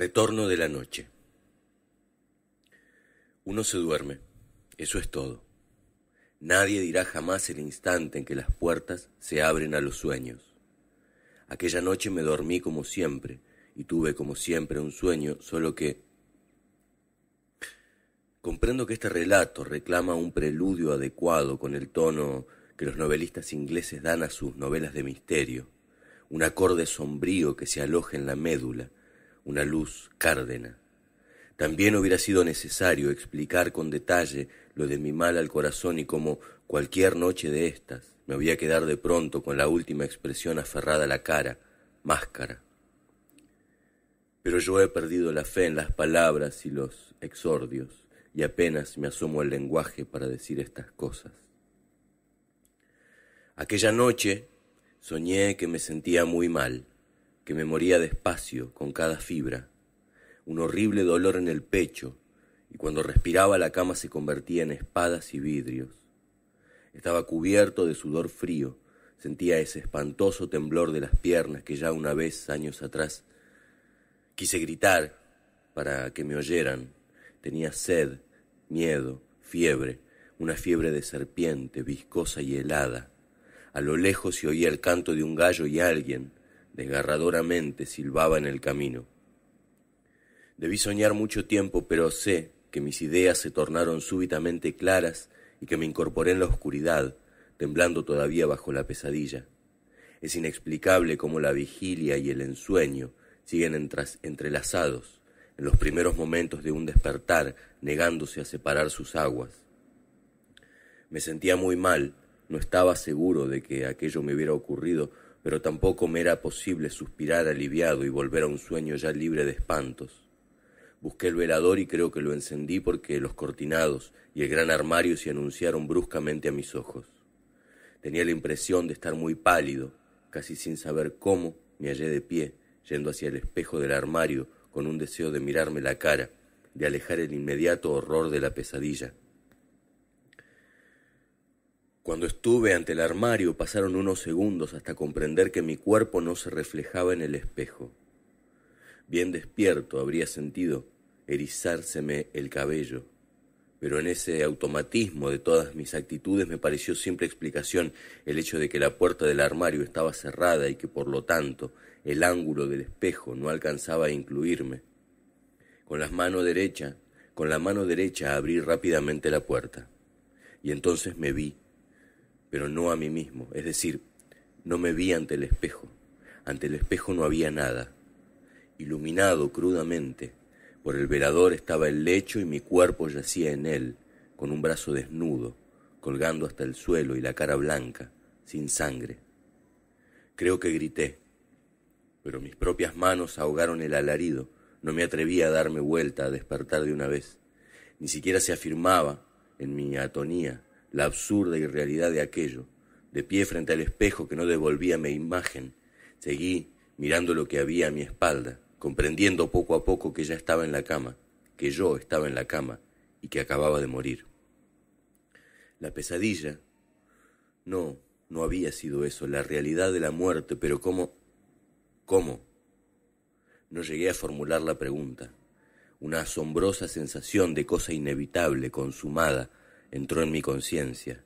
Retorno de la noche. Uno se duerme, eso es todo. Nadie dirá jamás el instante en que las puertas se abren a los sueños. Aquella noche me dormí como siempre y tuve como siempre un sueño, solo que... Comprendo que este relato reclama un preludio adecuado con el tono que los novelistas ingleses dan a sus novelas de misterio, un acorde sombrío que se aloja en la médula, una luz cárdena. También hubiera sido necesario explicar con detalle lo de mi mal al corazón y como cualquier noche de estas me había quedado de pronto con la última expresión aferrada a la cara, máscara. Pero yo he perdido la fe en las palabras y los exordios, y apenas me asomo al lenguaje para decir estas cosas. Aquella noche soñé que me sentía muy mal que me moría despacio con cada fibra, un horrible dolor en el pecho, y cuando respiraba la cama se convertía en espadas y vidrios. Estaba cubierto de sudor frío, sentía ese espantoso temblor de las piernas que ya una vez, años atrás, quise gritar para que me oyeran. Tenía sed, miedo, fiebre, una fiebre de serpiente, viscosa y helada. A lo lejos se oía el canto de un gallo y alguien, desgarradoramente silbaba en el camino. Debí soñar mucho tiempo, pero sé que mis ideas se tornaron súbitamente claras y que me incorporé en la oscuridad, temblando todavía bajo la pesadilla. Es inexplicable cómo la vigilia y el ensueño siguen entrelazados en los primeros momentos de un despertar, negándose a separar sus aguas. Me sentía muy mal, no estaba seguro de que aquello me hubiera ocurrido pero tampoco me era posible suspirar aliviado y volver a un sueño ya libre de espantos. Busqué el velador y creo que lo encendí porque los cortinados y el gran armario se anunciaron bruscamente a mis ojos. Tenía la impresión de estar muy pálido, casi sin saber cómo me hallé de pie, yendo hacia el espejo del armario con un deseo de mirarme la cara, de alejar el inmediato horror de la pesadilla. Cuando estuve ante el armario pasaron unos segundos hasta comprender que mi cuerpo no se reflejaba en el espejo. Bien despierto habría sentido erizárseme el cabello, pero en ese automatismo de todas mis actitudes me pareció simple explicación el hecho de que la puerta del armario estaba cerrada y que por lo tanto el ángulo del espejo no alcanzaba a incluirme. Con la mano derecha, con la mano derecha abrí rápidamente la puerta y entonces me vi pero no a mí mismo. Es decir, no me vi ante el espejo. Ante el espejo no había nada. Iluminado crudamente por el velador estaba el lecho y mi cuerpo yacía en él, con un brazo desnudo, colgando hasta el suelo y la cara blanca, sin sangre. Creo que grité, pero mis propias manos ahogaron el alarido. No me atreví a darme vuelta, a despertar de una vez. Ni siquiera se afirmaba en mi atonía la absurda irrealidad de aquello. De pie frente al espejo que no devolvía mi imagen, seguí mirando lo que había a mi espalda, comprendiendo poco a poco que ya estaba en la cama, que yo estaba en la cama y que acababa de morir. La pesadilla... No, no había sido eso, la realidad de la muerte, pero ¿cómo? ¿Cómo? No llegué a formular la pregunta. Una asombrosa sensación de cosa inevitable, consumada, entró en mi conciencia.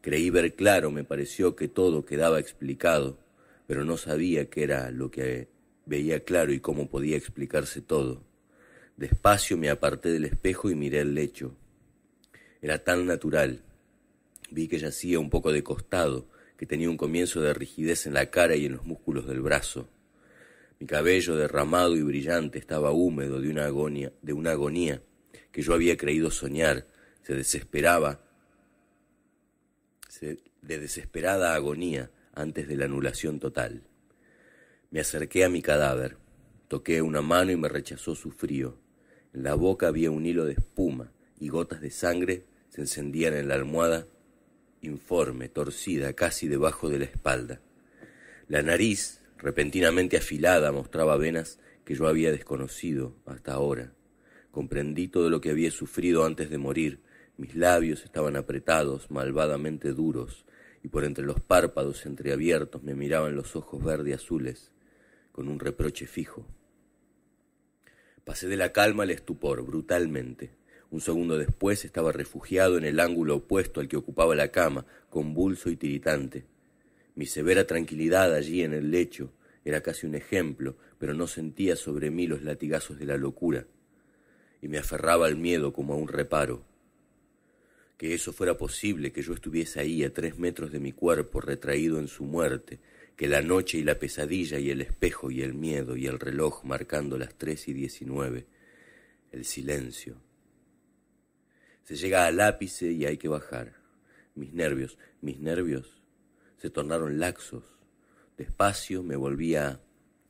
Creí ver claro, me pareció que todo quedaba explicado, pero no sabía qué era lo que veía claro y cómo podía explicarse todo. Despacio me aparté del espejo y miré el lecho. Era tan natural. Vi que yacía un poco de costado, que tenía un comienzo de rigidez en la cara y en los músculos del brazo. Mi cabello derramado y brillante estaba húmedo de una agonía, de una agonía que yo había creído soñar, se desesperaba, de desesperada agonía antes de la anulación total. Me acerqué a mi cadáver, toqué una mano y me rechazó su frío. En la boca había un hilo de espuma y gotas de sangre se encendían en la almohada, informe, torcida, casi debajo de la espalda. La nariz, repentinamente afilada, mostraba venas que yo había desconocido hasta ahora. Comprendí todo lo que había sufrido antes de morir, mis labios estaban apretados, malvadamente duros, y por entre los párpados entreabiertos me miraban los ojos verde azules, con un reproche fijo. Pasé de la calma al estupor, brutalmente. Un segundo después estaba refugiado en el ángulo opuesto al que ocupaba la cama, convulso y tiritante. Mi severa tranquilidad allí en el lecho era casi un ejemplo, pero no sentía sobre mí los latigazos de la locura, y me aferraba al miedo como a un reparo que eso fuera posible, que yo estuviese ahí a tres metros de mi cuerpo, retraído en su muerte, que la noche y la pesadilla y el espejo y el miedo y el reloj marcando las tres y diecinueve, el silencio. Se llega al ápice y hay que bajar. Mis nervios, mis nervios se tornaron laxos. Despacio me volvía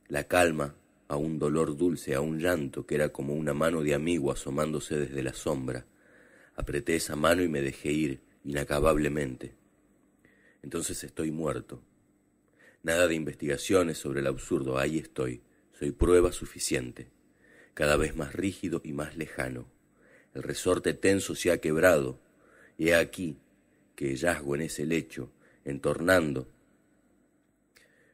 la calma a un dolor dulce, a un llanto que era como una mano de amigo asomándose desde la sombra. Apreté esa mano y me dejé ir inacabablemente. Entonces estoy muerto. Nada de investigaciones sobre el absurdo, ahí estoy. Soy prueba suficiente. Cada vez más rígido y más lejano. El resorte tenso se ha quebrado. Y he aquí que yazgo en ese lecho, entornando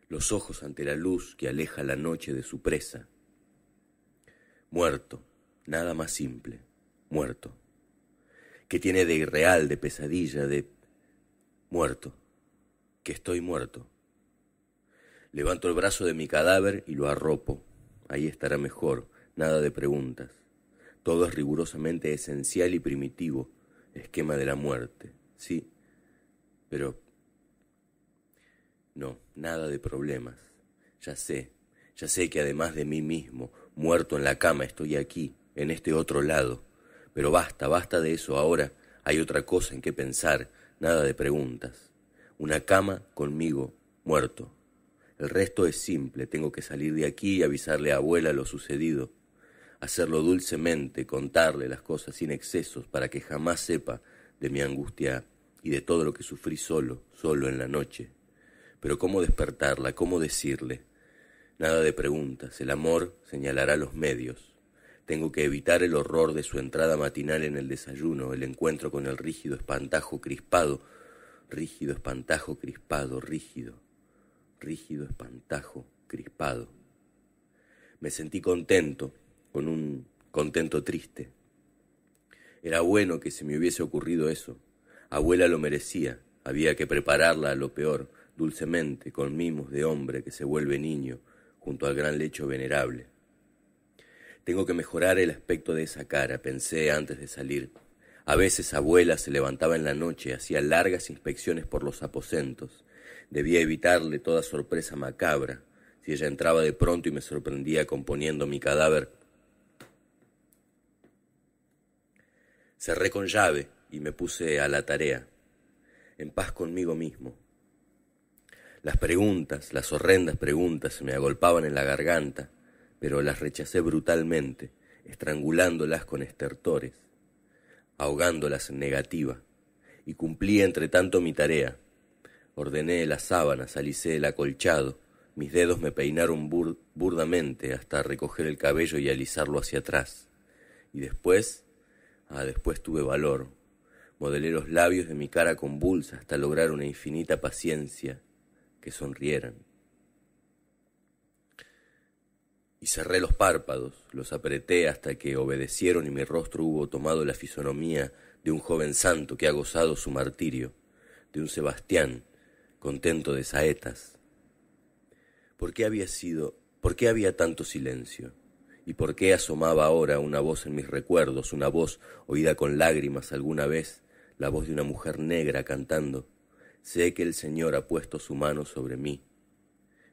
los ojos ante la luz que aleja la noche de su presa. Muerto, nada más simple, muerto que tiene de irreal, de pesadilla, de muerto, que estoy muerto. Levanto el brazo de mi cadáver y lo arropo. Ahí estará mejor, nada de preguntas. Todo es rigurosamente esencial y primitivo, esquema de la muerte, sí, pero... No, nada de problemas. Ya sé, ya sé que además de mí mismo, muerto en la cama, estoy aquí, en este otro lado pero basta, basta de eso ahora. Hay otra cosa en que pensar, nada de preguntas. Una cama conmigo, muerto. El resto es simple, tengo que salir de aquí y avisarle a abuela lo sucedido. Hacerlo dulcemente, contarle las cosas sin excesos para que jamás sepa de mi angustia y de todo lo que sufrí solo, solo en la noche. Pero cómo despertarla, cómo decirle. Nada de preguntas, el amor señalará los medios. Tengo que evitar el horror de su entrada matinal en el desayuno, el encuentro con el rígido espantajo crispado, rígido espantajo crispado, rígido, rígido espantajo crispado. Me sentí contento, con un contento triste. Era bueno que se me hubiese ocurrido eso. Abuela lo merecía, había que prepararla a lo peor, dulcemente, con mimos de hombre que se vuelve niño, junto al gran lecho venerable. Tengo que mejorar el aspecto de esa cara, pensé antes de salir. A veces abuela se levantaba en la noche, hacía largas inspecciones por los aposentos. Debía evitarle toda sorpresa macabra. Si ella entraba de pronto y me sorprendía componiendo mi cadáver, cerré con llave y me puse a la tarea, en paz conmigo mismo. Las preguntas, las horrendas preguntas, me agolpaban en la garganta pero las rechacé brutalmente, estrangulándolas con estertores, ahogándolas en negativa, y cumplí entre tanto mi tarea. Ordené las sábanas, alicé el acolchado, mis dedos me peinaron burdamente hasta recoger el cabello y alisarlo hacia atrás. Y después, ah, después tuve valor. Modelé los labios de mi cara convulsa hasta lograr una infinita paciencia, que sonrieran. y cerré los párpados, los apreté hasta que obedecieron y mi rostro hubo tomado la fisonomía de un joven santo que ha gozado su martirio, de un Sebastián contento de saetas. ¿Por qué había sido, por qué había tanto silencio? ¿Y por qué asomaba ahora una voz en mis recuerdos, una voz oída con lágrimas alguna vez, la voz de una mujer negra cantando? Sé que el Señor ha puesto su mano sobre mí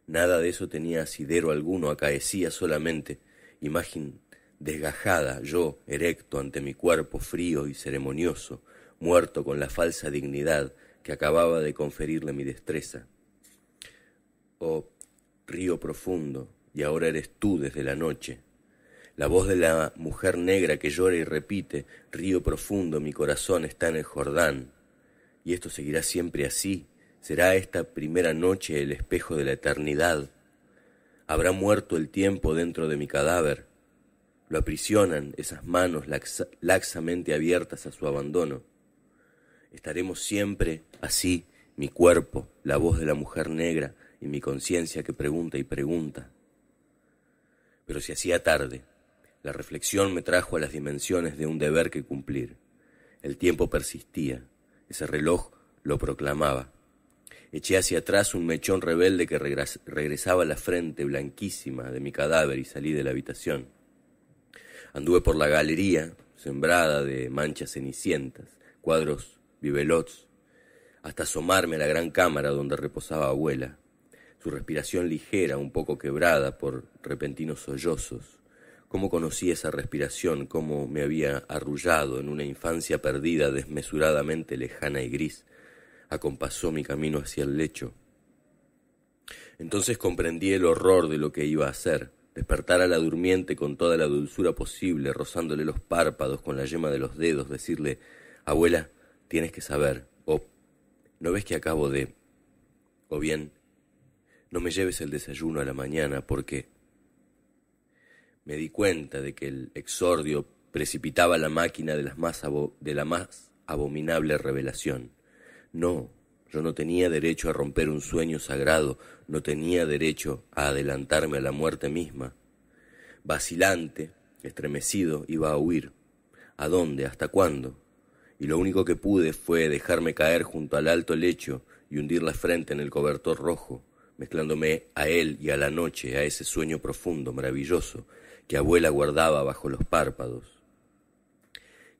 Nada de eso tenía asidero alguno, acaecía solamente imagen desgajada, yo, erecto ante mi cuerpo frío y ceremonioso, muerto con la falsa dignidad que acababa de conferirle mi destreza. Oh, río profundo, y ahora eres tú desde la noche. La voz de la mujer negra que llora y repite, río profundo, mi corazón está en el Jordán. Y esto seguirá siempre así, Será esta primera noche el espejo de la eternidad. Habrá muerto el tiempo dentro de mi cadáver. Lo aprisionan esas manos laxamente abiertas a su abandono. Estaremos siempre así, mi cuerpo, la voz de la mujer negra y mi conciencia que pregunta y pregunta. Pero si hacía tarde. La reflexión me trajo a las dimensiones de un deber que cumplir. El tiempo persistía. Ese reloj lo proclamaba. Eché hacia atrás un mechón rebelde que regresaba a la frente blanquísima de mi cadáver y salí de la habitación. Anduve por la galería, sembrada de manchas cenicientas, cuadros bibelots, hasta asomarme a la gran cámara donde reposaba abuela, su respiración ligera, un poco quebrada por repentinos sollozos. Cómo conocí esa respiración, cómo me había arrullado en una infancia perdida, desmesuradamente lejana y gris, acompasó mi camino hacia el lecho. Entonces comprendí el horror de lo que iba a hacer, despertar a la durmiente con toda la dulzura posible, rozándole los párpados con la yema de los dedos, decirle, abuela, tienes que saber, o no ves que acabo de, o bien, no me lleves el desayuno a la mañana porque me di cuenta de que el exordio precipitaba la máquina de, de la más abominable revelación. No, yo no tenía derecho a romper un sueño sagrado, no tenía derecho a adelantarme a la muerte misma. Vacilante, estremecido, iba a huir. ¿A dónde? ¿Hasta cuándo? Y lo único que pude fue dejarme caer junto al alto lecho y hundir la frente en el cobertor rojo, mezclándome a él y a la noche, a ese sueño profundo, maravilloso, que abuela guardaba bajo los párpados.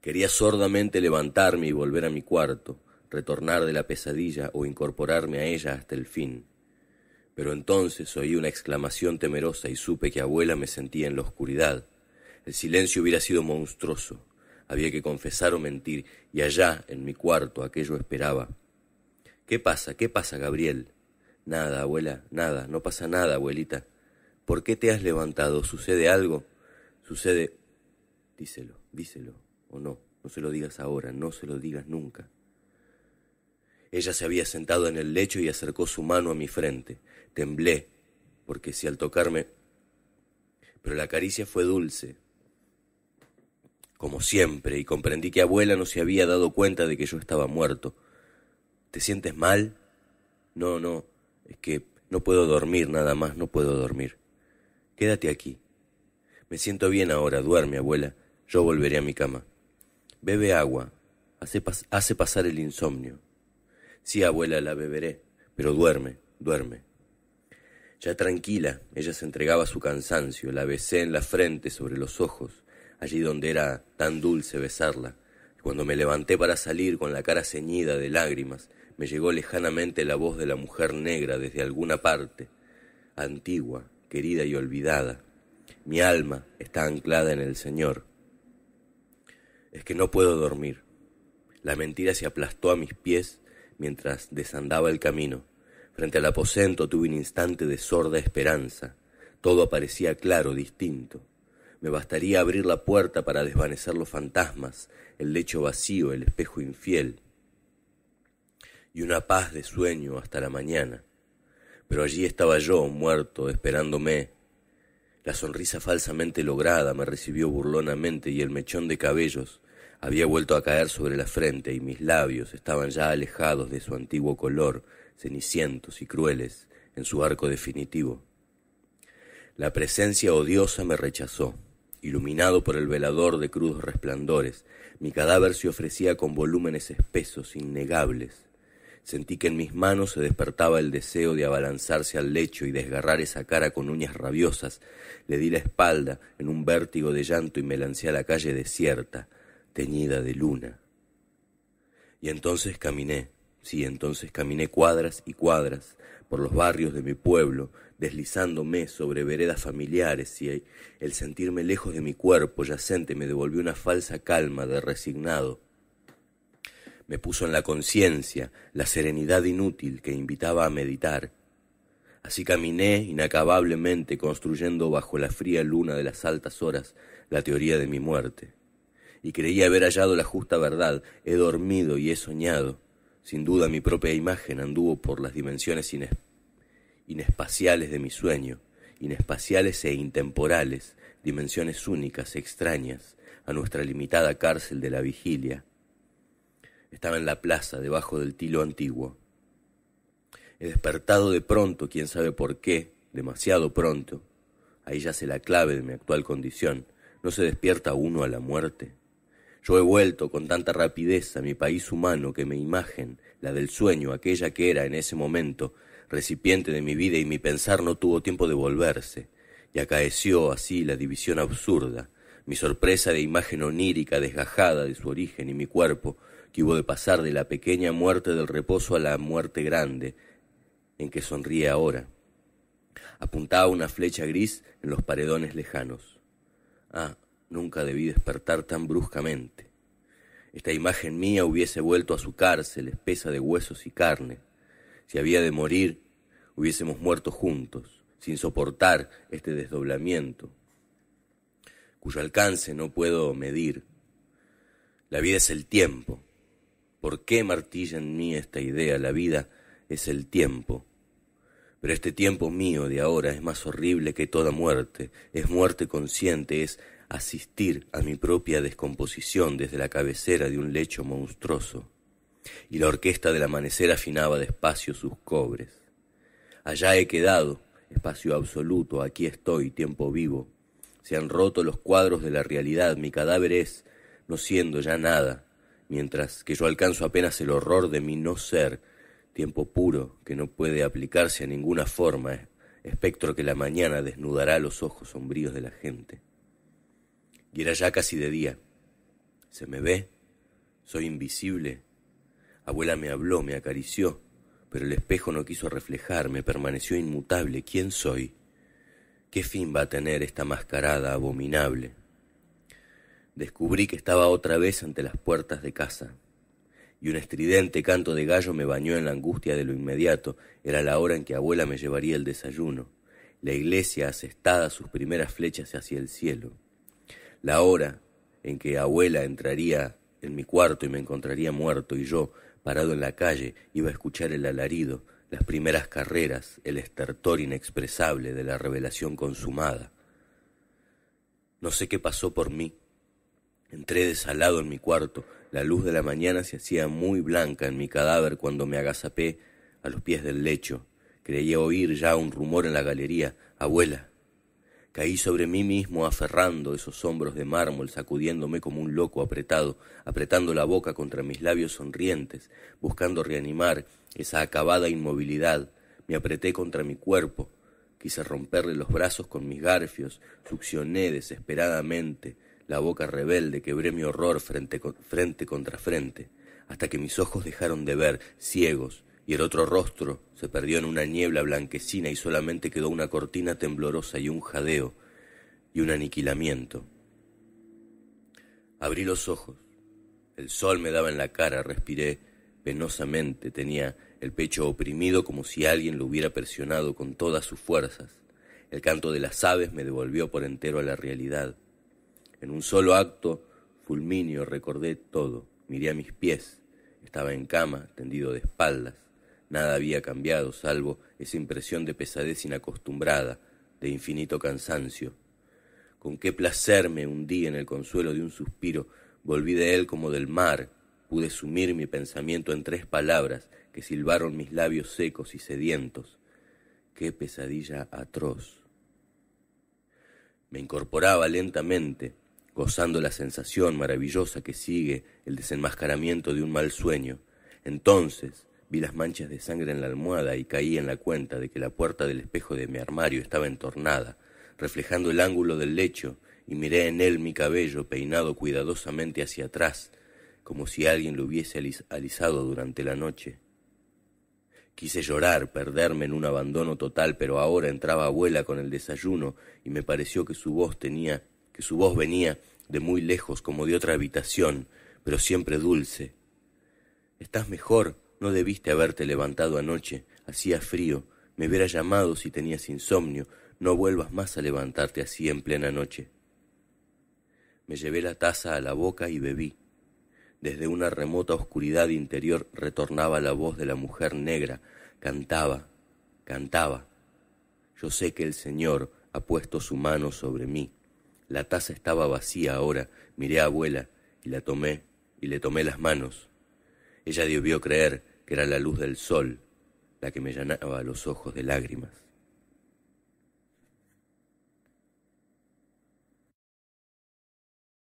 Quería sordamente levantarme y volver a mi cuarto, retornar de la pesadilla o incorporarme a ella hasta el fin. Pero entonces oí una exclamación temerosa y supe que abuela me sentía en la oscuridad. El silencio hubiera sido monstruoso. Había que confesar o mentir, y allá, en mi cuarto, aquello esperaba. ¿Qué pasa? ¿Qué pasa, Gabriel? Nada, abuela, nada, no pasa nada, abuelita. ¿Por qué te has levantado? ¿Sucede algo? Sucede... Díselo, díselo, o no, no se lo digas ahora, no se lo digas nunca. Ella se había sentado en el lecho y acercó su mano a mi frente. Temblé, porque si al tocarme... Pero la caricia fue dulce, como siempre, y comprendí que abuela no se había dado cuenta de que yo estaba muerto. ¿Te sientes mal? No, no, es que no puedo dormir nada más, no puedo dormir. Quédate aquí. Me siento bien ahora, duerme, abuela. Yo volveré a mi cama. Bebe agua. Hace, hace pasar el insomnio. Sí, abuela, la beberé, pero duerme, duerme. Ya tranquila, ella se entregaba a su cansancio, la besé en la frente, sobre los ojos, allí donde era tan dulce besarla. Cuando me levanté para salir con la cara ceñida de lágrimas, me llegó lejanamente la voz de la mujer negra desde alguna parte, antigua, querida y olvidada. Mi alma está anclada en el Señor. Es que no puedo dormir. La mentira se aplastó a mis pies mientras desandaba el camino. Frente al aposento tuve un instante de sorda esperanza. Todo aparecía claro, distinto. Me bastaría abrir la puerta para desvanecer los fantasmas, el lecho vacío, el espejo infiel. Y una paz de sueño hasta la mañana. Pero allí estaba yo, muerto, esperándome. La sonrisa falsamente lograda me recibió burlonamente y el mechón de cabellos había vuelto a caer sobre la frente y mis labios estaban ya alejados de su antiguo color, cenicientos y crueles, en su arco definitivo. La presencia odiosa me rechazó. Iluminado por el velador de crudos resplandores, mi cadáver se ofrecía con volúmenes espesos, innegables. Sentí que en mis manos se despertaba el deseo de abalanzarse al lecho y desgarrar esa cara con uñas rabiosas. Le di la espalda en un vértigo de llanto y me lancé a la calle desierta teñida de luna. Y entonces caminé, sí, entonces caminé cuadras y cuadras por los barrios de mi pueblo, deslizándome sobre veredas familiares, y el sentirme lejos de mi cuerpo yacente me devolvió una falsa calma de resignado. Me puso en la conciencia la serenidad inútil que invitaba a meditar. Así caminé inacabablemente construyendo bajo la fría luna de las altas horas la teoría de mi muerte y creía haber hallado la justa verdad. He dormido y he soñado. Sin duda mi propia imagen anduvo por las dimensiones inespaciales de mi sueño, inespaciales e intemporales, dimensiones únicas, extrañas, a nuestra limitada cárcel de la vigilia. Estaba en la plaza, debajo del tilo antiguo. He despertado de pronto, quién sabe por qué, demasiado pronto. Ahí se la clave de mi actual condición. ¿No se despierta uno a la muerte? Yo he vuelto con tanta rapidez a mi país humano que mi imagen, la del sueño, aquella que era en ese momento, recipiente de mi vida y mi pensar no tuvo tiempo de volverse, y acaeció así la división absurda, mi sorpresa de imagen onírica desgajada de su origen y mi cuerpo, que hubo de pasar de la pequeña muerte del reposo a la muerte grande, en que sonríe ahora. Apuntaba una flecha gris en los paredones lejanos. Ah, Nunca debí despertar tan bruscamente. Esta imagen mía hubiese vuelto a su cárcel, espesa de huesos y carne. Si había de morir, hubiésemos muerto juntos, sin soportar este desdoblamiento, cuyo alcance no puedo medir. La vida es el tiempo. ¿Por qué martilla en mí esta idea? La vida es el tiempo. Pero este tiempo mío de ahora es más horrible que toda muerte, es muerte consciente, es asistir a mi propia descomposición desde la cabecera de un lecho monstruoso, y la orquesta del amanecer afinaba despacio sus cobres. Allá he quedado, espacio absoluto, aquí estoy, tiempo vivo. Se han roto los cuadros de la realidad, mi cadáver es, no siendo ya nada, mientras que yo alcanzo apenas el horror de mi no ser, tiempo puro que no puede aplicarse a ninguna forma, espectro que la mañana desnudará los ojos sombríos de la gente. Y era ya casi de día. ¿Se me ve? Soy invisible. Abuela me habló, me acarició, pero el espejo no quiso reflejarme, permaneció inmutable. ¿Quién soy? ¿Qué fin va a tener esta mascarada abominable? Descubrí que estaba otra vez ante las puertas de casa, y un estridente canto de gallo me bañó en la angustia de lo inmediato. Era la hora en que abuela me llevaría el desayuno. La iglesia asestada, sus primeras flechas hacia el cielo la hora en que abuela entraría en mi cuarto y me encontraría muerto y yo, parado en la calle, iba a escuchar el alarido, las primeras carreras, el estertor inexpresable de la revelación consumada. No sé qué pasó por mí. Entré desalado en mi cuarto, la luz de la mañana se hacía muy blanca en mi cadáver cuando me agazapé a los pies del lecho. Creía oír ya un rumor en la galería. Abuela, Caí sobre mí mismo aferrando esos hombros de mármol, sacudiéndome como un loco apretado, apretando la boca contra mis labios sonrientes, buscando reanimar esa acabada inmovilidad. Me apreté contra mi cuerpo, quise romperle los brazos con mis garfios, succioné desesperadamente, la boca rebelde quebré mi horror frente, frente contra frente, hasta que mis ojos dejaron de ver, ciegos, y el otro rostro se perdió en una niebla blanquecina y solamente quedó una cortina temblorosa y un jadeo y un aniquilamiento. Abrí los ojos. El sol me daba en la cara, respiré penosamente, tenía el pecho oprimido como si alguien lo hubiera presionado con todas sus fuerzas. El canto de las aves me devolvió por entero a la realidad. En un solo acto fulminio recordé todo. Miré a mis pies. Estaba en cama, tendido de espaldas. Nada había cambiado, salvo esa impresión de pesadez inacostumbrada, de infinito cansancio. Con qué placer me hundí en el consuelo de un suspiro, volví de él como del mar, pude sumir mi pensamiento en tres palabras que silbaron mis labios secos y sedientos. Qué pesadilla atroz. Me incorporaba lentamente, gozando la sensación maravillosa que sigue el desenmascaramiento de un mal sueño. Entonces, Vi las manchas de sangre en la almohada y caí en la cuenta de que la puerta del espejo de mi armario estaba entornada, reflejando el ángulo del lecho, y miré en él mi cabello peinado cuidadosamente hacia atrás, como si alguien lo hubiese alisado durante la noche. Quise llorar, perderme en un abandono total, pero ahora entraba abuela con el desayuno y me pareció que su voz tenía, que su voz venía de muy lejos como de otra habitación, pero siempre dulce. ¿Estás mejor? No debiste haberte levantado anoche, hacía frío, me hubiera llamado si tenías insomnio, no vuelvas más a levantarte así en plena noche. Me llevé la taza a la boca y bebí. Desde una remota oscuridad interior retornaba la voz de la mujer negra, cantaba, cantaba. Yo sé que el Señor ha puesto su mano sobre mí. La taza estaba vacía ahora, miré a abuela y la tomé y le tomé las manos. Ella debió creer, era la luz del sol la que me llenaba los ojos de lágrimas.